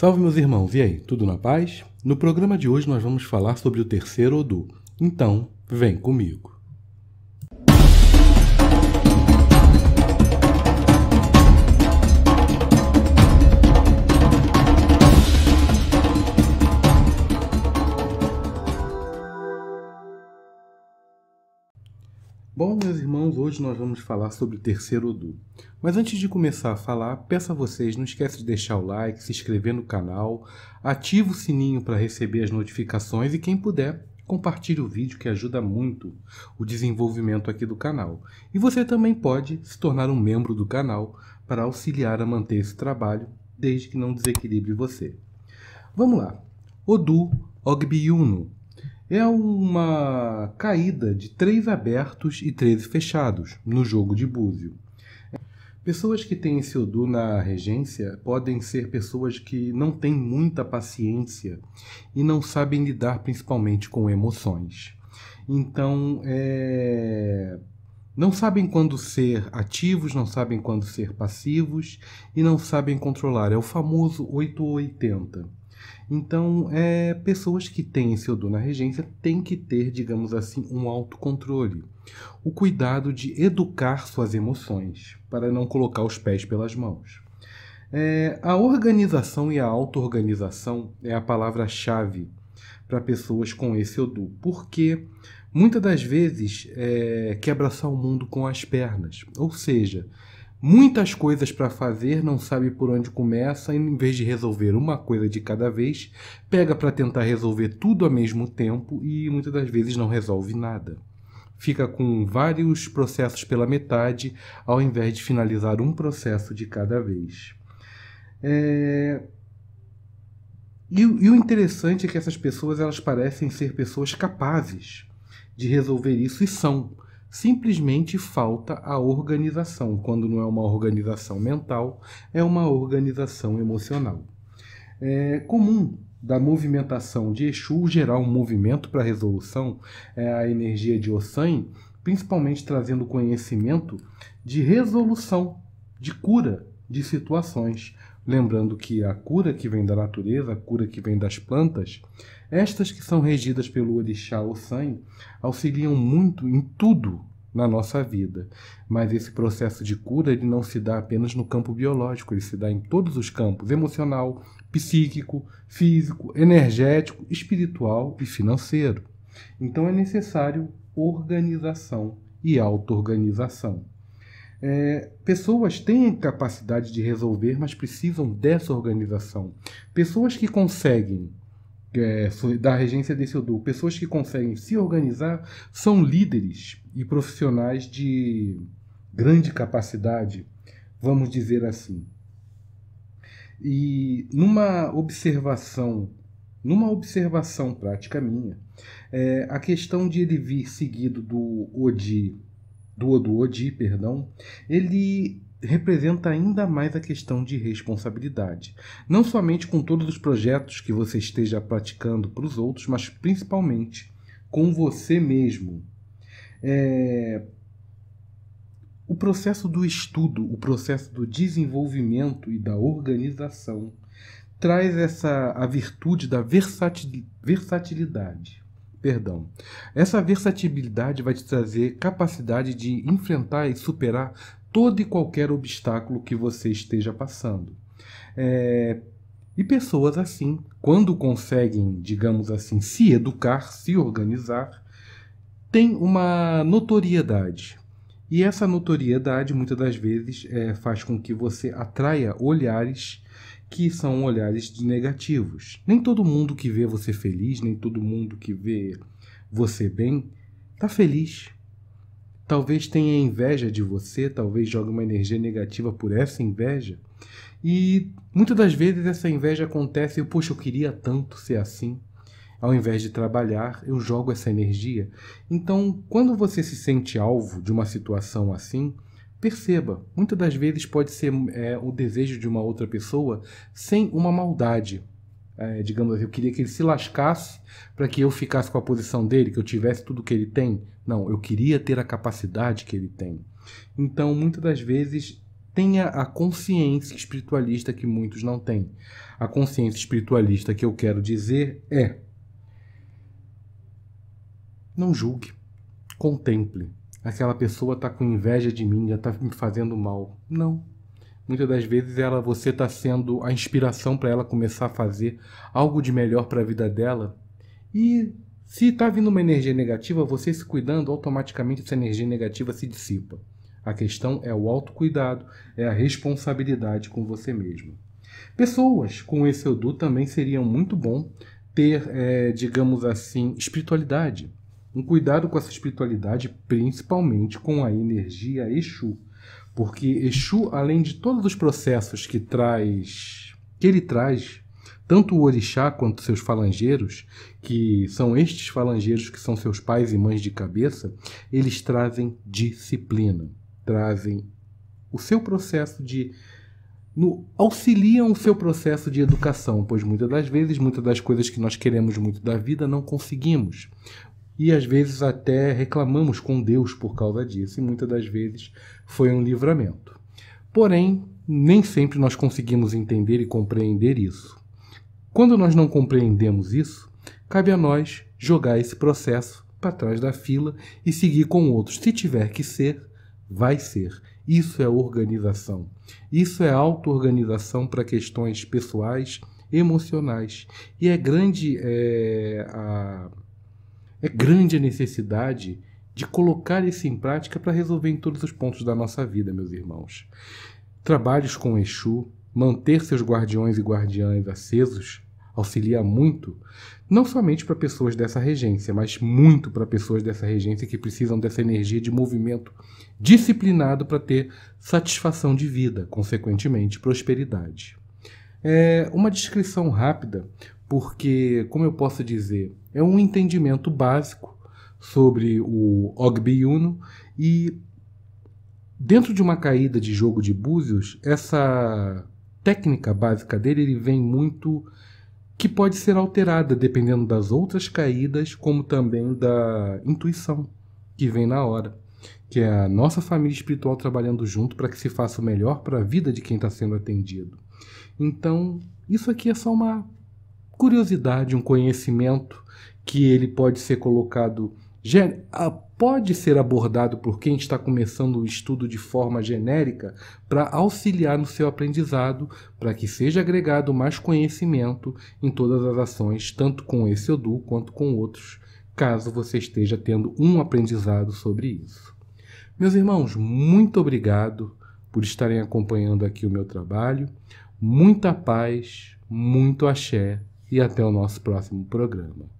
Salve meus irmãos, e aí, tudo na paz? No programa de hoje nós vamos falar sobre o terceiro Odu, então vem comigo. Bom, meus irmãos, hoje nós vamos falar sobre o terceiro Odu. Mas antes de começar a falar, peço a vocês, não esquece de deixar o like, se inscrever no canal, ativa o sininho para receber as notificações e quem puder, compartilhe o vídeo que ajuda muito o desenvolvimento aqui do canal. E você também pode se tornar um membro do canal para auxiliar a manter esse trabalho, desde que não desequilibre você. Vamos lá. Odu Ogbiuno é uma caída de três abertos e 13 fechados no jogo de búzio. Pessoas que têm esse Odu na regência podem ser pessoas que não têm muita paciência e não sabem lidar principalmente com emoções. Então, é... não sabem quando ser ativos, não sabem quando ser passivos e não sabem controlar. É o famoso 880. Então, é, pessoas que têm esse odor na regência têm que ter, digamos assim, um autocontrole. O cuidado de educar suas emoções, para não colocar os pés pelas mãos. É, a organização e a auto-organização é a palavra-chave para pessoas com esse odor, porque muitas das vezes é, quer abraçar o mundo com as pernas, ou seja, muitas coisas para fazer, não sabe por onde começa, e em vez de resolver uma coisa de cada vez, pega para tentar resolver tudo ao mesmo tempo e muitas das vezes não resolve nada. Fica com vários processos pela metade, ao invés de finalizar um processo de cada vez. É... E, e o interessante é que essas pessoas elas parecem ser pessoas capazes de resolver isso e são Simplesmente falta a organização. Quando não é uma organização mental, é uma organização emocional. É comum da movimentação de Exu gerar um movimento para a resolução, é a energia de Ossan, principalmente trazendo conhecimento de resolução, de cura de situações. Lembrando que a cura que vem da natureza, a cura que vem das plantas, estas que são regidas pelo orixá sangue, auxiliam muito em tudo na nossa vida. Mas esse processo de cura ele não se dá apenas no campo biológico, ele se dá em todos os campos: emocional, psíquico, físico, energético, espiritual e financeiro. Então é necessário organização e auto-organização. É, pessoas têm capacidade de resolver, mas precisam dessa organização. Pessoas que conseguem, é, da regência desse Odu, pessoas que conseguem se organizar são líderes e profissionais de grande capacidade, vamos dizer assim. E numa observação, numa observação prática minha, é, a questão de ele vir seguido do Odi do Oduodi, perdão, ele representa ainda mais a questão de responsabilidade. Não somente com todos os projetos que você esteja praticando para os outros, mas principalmente com você mesmo. É... O processo do estudo, o processo do desenvolvimento e da organização traz essa a virtude da versatilidade perdão. Essa versatilidade vai te trazer capacidade de enfrentar e superar todo e qualquer obstáculo que você esteja passando. É, e pessoas assim, quando conseguem, digamos assim, se educar, se organizar, têm uma notoriedade, e essa notoriedade muitas das vezes é, faz com que você atraia olhares que são olhares negativos. Nem todo mundo que vê você feliz, nem todo mundo que vê você bem, tá feliz. Talvez tenha inveja de você, talvez jogue uma energia negativa por essa inveja. E muitas das vezes essa inveja acontece, poxa, eu queria tanto ser assim. Ao invés de trabalhar, eu jogo essa energia. Então, quando você se sente alvo de uma situação assim, perceba, muitas das vezes pode ser é, o desejo de uma outra pessoa sem uma maldade. É, digamos assim, eu queria que ele se lascasse para que eu ficasse com a posição dele, que eu tivesse tudo que ele tem. Não, eu queria ter a capacidade que ele tem. Então, muitas das vezes, tenha a consciência espiritualista que muitos não têm. A consciência espiritualista que eu quero dizer é não julgue. Contemple. Aquela pessoa está com inveja de mim, já está me fazendo mal. Não. Muitas das vezes ela, você está sendo a inspiração para ela começar a fazer algo de melhor para a vida dela. E se está vindo uma energia negativa, você se cuidando, automaticamente essa energia negativa se dissipa. A questão é o autocuidado, é a responsabilidade com você mesmo. Pessoas com esse Odu também seriam muito bom ter, é, digamos assim, espiritualidade. Um cuidado com essa espiritualidade, principalmente com a energia Exu, porque Exu, além de todos os processos que traz, que ele traz, tanto o orixá quanto seus falangeiros, que são estes falangeiros que são seus pais e mães de cabeça, eles trazem disciplina, trazem o seu processo de no, auxiliam o seu processo de educação, pois muitas das vezes, muitas das coisas que nós queremos muito da vida não conseguimos e às vezes até reclamamos com Deus por causa disso, e muitas das vezes foi um livramento. Porém, nem sempre nós conseguimos entender e compreender isso. Quando nós não compreendemos isso, cabe a nós jogar esse processo para trás da fila e seguir com outros. Se tiver que ser, vai ser. Isso é organização. Isso é auto-organização para questões pessoais, emocionais. E é grande é, a é grande a necessidade de colocar isso em prática para resolver em todos os pontos da nossa vida, meus irmãos. Trabalhos com Exu, manter seus guardiões e guardiães acesos, auxilia muito, não somente para pessoas dessa regência, mas muito para pessoas dessa regência que precisam dessa energia de movimento disciplinado para ter satisfação de vida, consequentemente prosperidade. É uma descrição rápida, porque, como eu posso dizer, é um entendimento básico sobre o Ogbi Uno e dentro de uma caída de jogo de búzios, essa técnica básica dele ele vem muito que pode ser alterada dependendo das outras caídas, como também da intuição que vem na hora, que é a nossa família espiritual trabalhando junto para que se faça o melhor para a vida de quem está sendo atendido. Então, isso aqui é só uma curiosidade, um conhecimento que ele pode ser colocado ah, pode ser abordado por quem está começando o estudo de forma genérica para auxiliar no seu aprendizado, para que seja agregado mais conhecimento em todas as ações, tanto com esse Edu quanto com outros, caso você esteja tendo um aprendizado sobre isso. Meus irmãos, muito obrigado por estarem acompanhando aqui o meu trabalho. Muita paz, muito axé e até o nosso próximo programa.